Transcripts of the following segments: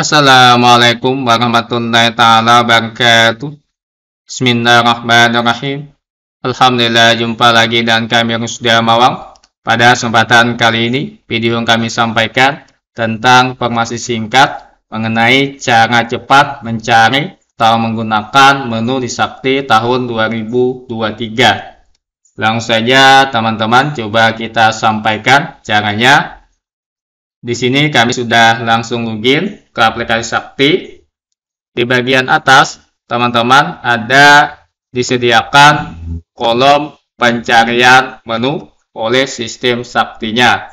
Assalamualaikum warahmatullahi taala wabarakatuh. Bismillahirrahmanirrahim. Alhamdulillah jumpa lagi dan kami yang sudah mawang. Pada kesempatan kali ini, video yang kami sampaikan tentang informasi singkat mengenai cara cepat mencari atau menggunakan menu di sakti tahun 2023. Langsung saja teman-teman coba kita sampaikan caranya di sini kami sudah langsung login ke aplikasi Sakti. Di bagian atas, teman-teman, ada disediakan kolom pencarian menu oleh sistem Saktinya.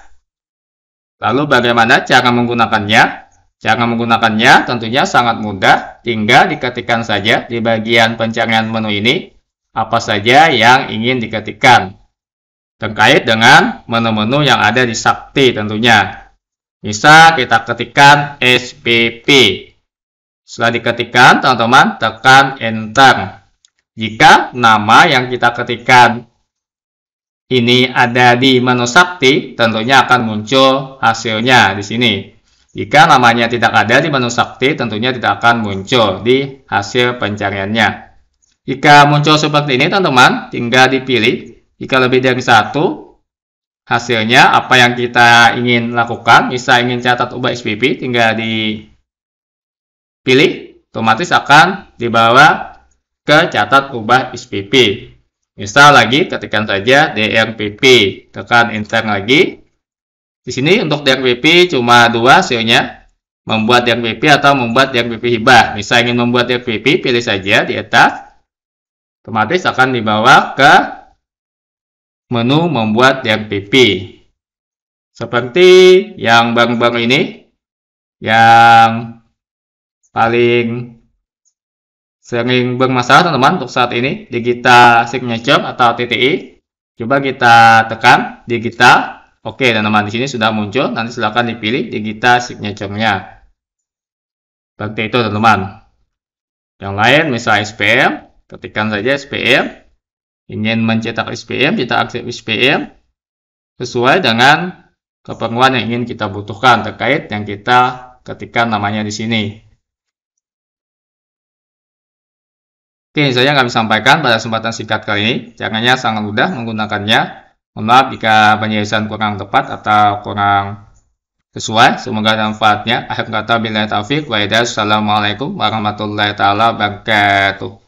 Lalu bagaimana cara menggunakannya? Cara menggunakannya tentunya sangat mudah, tinggal diketikkan saja di bagian pencarian menu ini apa saja yang ingin diketikkan terkait dengan menu-menu yang ada di Sakti tentunya. Bisa kita ketikkan SPP. Setelah diketikkan, teman-teman, tekan Enter. Jika nama yang kita ketikkan ini ada di menu sakti, tentunya akan muncul hasilnya di sini. Jika namanya tidak ada di menu sakti, tentunya tidak akan muncul di hasil pencariannya. Jika muncul seperti ini, teman-teman, tinggal dipilih. Jika lebih dari satu, hasilnya apa yang kita ingin lakukan bisa ingin catat ubah SPP tinggal dipilih otomatis akan dibawa ke catat ubah SPP misal lagi ketikkan saja DRPP tekan enter lagi di sini untuk DRPP cuma dua hasilnya membuat DRPP atau membuat DRPP hibah misal ingin membuat DRPP pilih saja di atas otomatis akan dibawa ke menu membuat yang PP. Seperti yang bang bang ini, yang paling sering bermasalah teman-teman untuk saat ini, digital signature atau TTI. Coba kita tekan digital. Oke, teman-teman di sini sudah muncul. Nanti silakan dipilih digital signature-nya. Seperti itu, teman-teman. Yang lain, misal SPM, ketikkan saja SPM ingin mencetak SPM, kita aktif SPM sesuai dengan keperluan yang ingin kita butuhkan terkait yang kita ketikkan namanya di sini. Oke, saya kami sampaikan pada kesempatan singkat kali ini. Caranya sangat mudah menggunakannya. Mohon maaf jika penyelesaian kurang tepat atau kurang sesuai. Semoga manfaatnya. Akhir kata, bila taufiq, wa'idah, Assalamualaikum warahmatullahi wabarakatuh.